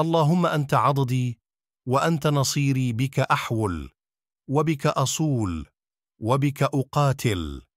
اللهم أنت عضدي وأنت نصيري بك أحول وبك أصول وبك أقاتل